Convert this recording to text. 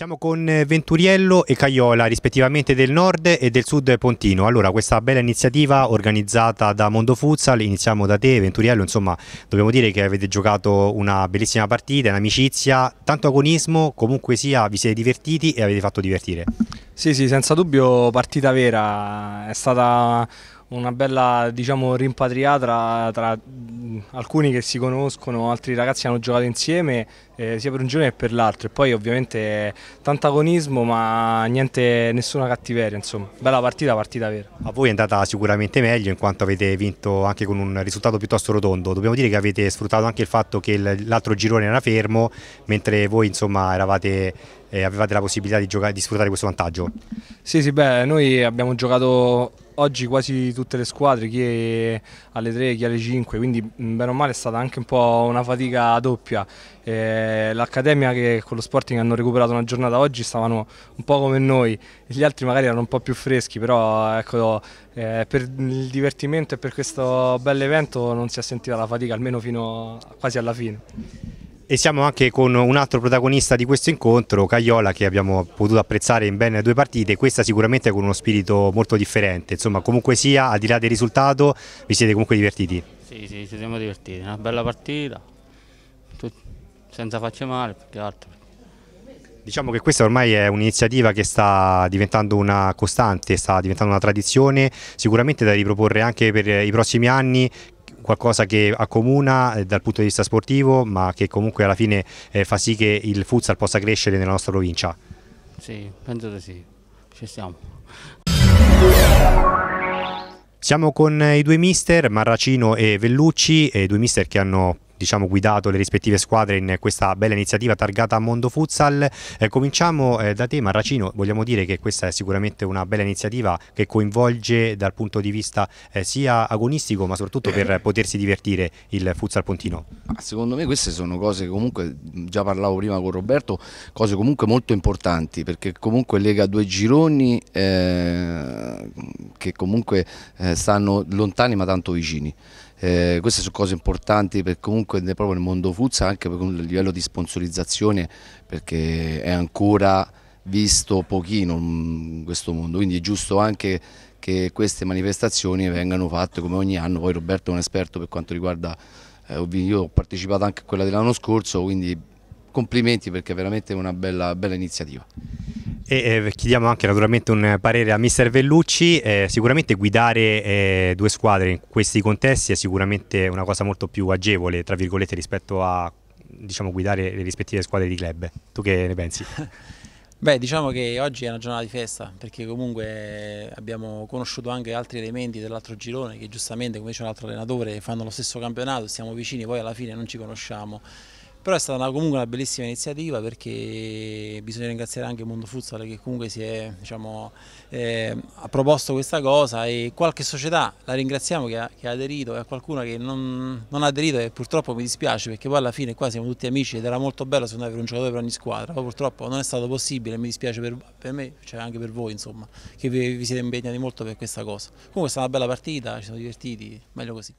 Siamo con eh, Venturiello e Caiola, rispettivamente del nord e del sud Pontino. Allora, questa bella iniziativa organizzata da Mondo Futsal, iniziamo da te Venturiello, insomma, dobbiamo dire che avete giocato una bellissima partita, un'amicizia, tanto agonismo, comunque sia, vi siete divertiti e avete fatto divertire. Sì, sì, senza dubbio partita vera, è stata una bella diciamo, rimpatriata tra, tra alcuni che si conoscono, altri ragazzi hanno giocato insieme eh, sia per un giorno che per l'altro e poi ovviamente eh, tanto agonismo ma niente, nessuna cattiveria insomma, bella partita, partita vera. A voi è andata sicuramente meglio in quanto avete vinto anche con un risultato piuttosto rotondo, dobbiamo dire che avete sfruttato anche il fatto che l'altro girone era fermo mentre voi insomma eravate eh, avevate la possibilità di, giocare, di, sfruttare questo vantaggio? Sì, sì, beh, noi abbiamo giocato oggi quasi tutte le squadre, chi è alle 3, chi è alle 5, quindi mm, bene o male è stata anche un po' una fatica doppia. Eh, L'Accademia che con lo Sporting hanno recuperato una giornata oggi stavano un po' come noi, gli altri magari erano un po' più freschi, però ecco, eh, per il divertimento e per questo bell'evento non si è sentita la fatica, almeno fino quasi alla fine e siamo anche con un altro protagonista di questo incontro, Cagliola, che abbiamo potuto apprezzare in ben due partite, questa sicuramente con uno spirito molto differente, insomma comunque sia, al di là del risultato, vi siete comunque divertiti? Sì, sì, ci siamo divertiti, una bella partita, senza facce male, più che altro. Diciamo che questa ormai è un'iniziativa che sta diventando una costante, sta diventando una tradizione, sicuramente da riproporre anche per i prossimi anni qualcosa che accomuna eh, dal punto di vista sportivo ma che comunque alla fine eh, fa sì che il futsal possa crescere nella nostra provincia? Sì, penso di sì, ci siamo. Siamo con eh, i due mister, Marracino e Vellucci, due mister che hanno diciamo, guidato le rispettive squadre in questa bella iniziativa targata a Mondo Futsal. Eh, cominciamo eh, da te Marracino, vogliamo dire che questa è sicuramente una bella iniziativa che coinvolge dal punto di vista eh, sia agonistico ma soprattutto per potersi divertire il futsal pontino. secondo me queste sono cose che comunque, già parlavo prima con Roberto, cose comunque molto importanti perché comunque lega due gironi eh, che comunque eh, stanno lontani ma tanto vicini. Eh, queste sono cose importanti per comunque proprio nel mondo Fuzza, anche per un livello di sponsorizzazione, perché è ancora visto pochino mm, in questo mondo, quindi è giusto anche che queste manifestazioni vengano fatte come ogni anno, poi Roberto è un esperto per quanto riguarda, eh, io ho partecipato anche a quella dell'anno scorso, quindi complimenti perché è veramente una bella, bella iniziativa. E eh, chiediamo anche naturalmente un parere a mister Vellucci, eh, sicuramente guidare eh, due squadre in questi contesti è sicuramente una cosa molto più agevole tra virgolette rispetto a diciamo, guidare le rispettive squadre di club, tu che ne pensi? Beh diciamo che oggi è una giornata di festa perché comunque abbiamo conosciuto anche altri elementi dell'altro girone che giustamente come dice un altro allenatore fanno lo stesso campionato, siamo vicini poi alla fine non ci conosciamo però è stata una, comunque una bellissima iniziativa perché bisogna ringraziare anche il mondo futsal che comunque si è, diciamo, eh, ha proposto questa cosa e qualche società la ringraziamo che ha, che ha aderito e a qualcuna che non, non, ha aderito e purtroppo mi dispiace perché poi alla fine qua siamo tutti amici ed era molto bello secondo me avere un giocatore per ogni squadra, poi purtroppo non è stato possibile mi dispiace per, per me, cioè anche per voi insomma, che vi, vi, siete impegnati molto per questa cosa. Comunque è stata una bella partita, ci siamo divertiti, meglio così.